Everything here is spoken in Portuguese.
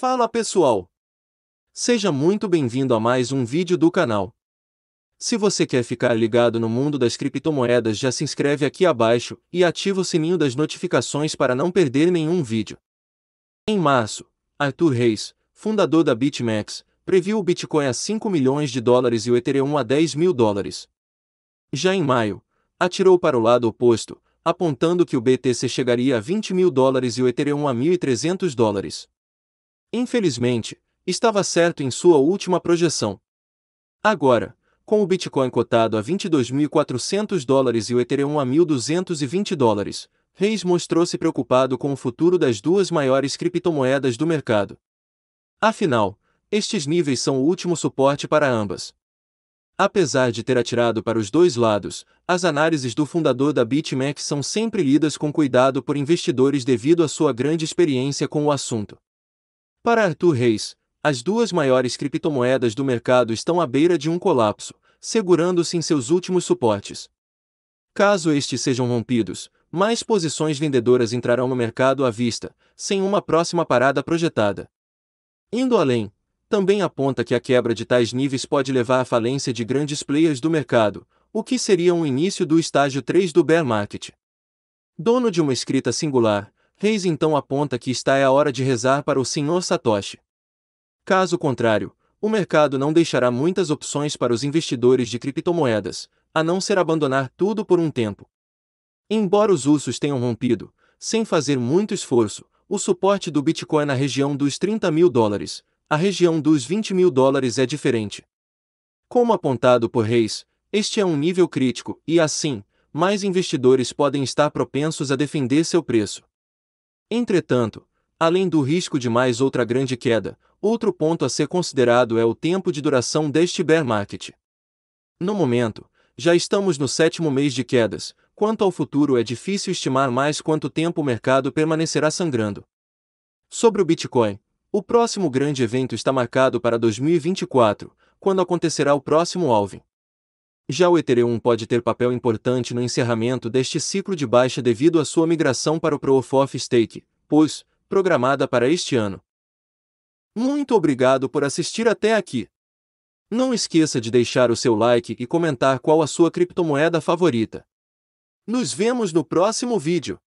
Fala pessoal! Seja muito bem-vindo a mais um vídeo do canal. Se você quer ficar ligado no mundo das criptomoedas já se inscreve aqui abaixo e ativa o sininho das notificações para não perder nenhum vídeo. Em março, Arthur Reis, fundador da BitMEX, previu o Bitcoin a 5 milhões de dólares e o Ethereum a 10 mil dólares. Já em maio, atirou para o lado oposto, apontando que o BTC chegaria a 20 mil dólares e o Ethereum a 1.300 dólares. Infelizmente, estava certo em sua última projeção. Agora, com o Bitcoin cotado a 22.400 dólares e o Ethereum a 1.220 dólares, Reis mostrou-se preocupado com o futuro das duas maiores criptomoedas do mercado. Afinal, estes níveis são o último suporte para ambas. Apesar de ter atirado para os dois lados, as análises do fundador da BitMEX são sempre lidas com cuidado por investidores devido à sua grande experiência com o assunto. Para Arthur Reis, as duas maiores criptomoedas do mercado estão à beira de um colapso, segurando-se em seus últimos suportes. Caso estes sejam rompidos, mais posições vendedoras entrarão no mercado à vista, sem uma próxima parada projetada. Indo além, também aponta que a quebra de tais níveis pode levar à falência de grandes players do mercado, o que seria um início do estágio 3 do bear market. Dono de uma escrita singular, Reis então aponta que está é a hora de rezar para o Senhor Satoshi. Caso contrário, o mercado não deixará muitas opções para os investidores de criptomoedas, a não ser abandonar tudo por um tempo. Embora os ursos tenham rompido, sem fazer muito esforço, o suporte do Bitcoin na região dos 30 mil dólares, a região dos 20 mil dólares é diferente. Como apontado por Reis, este é um nível crítico e, assim, mais investidores podem estar propensos a defender seu preço. Entretanto, além do risco de mais outra grande queda, outro ponto a ser considerado é o tempo de duração deste bear market. No momento, já estamos no sétimo mês de quedas, quanto ao futuro é difícil estimar mais quanto tempo o mercado permanecerá sangrando. Sobre o Bitcoin, o próximo grande evento está marcado para 2024, quando acontecerá o próximo halving. Já o Ethereum pode ter papel importante no encerramento deste ciclo de baixa devido à sua migração para o Proof of Stake, pois, programada para este ano. Muito obrigado por assistir até aqui. Não esqueça de deixar o seu like e comentar qual a sua criptomoeda favorita. Nos vemos no próximo vídeo.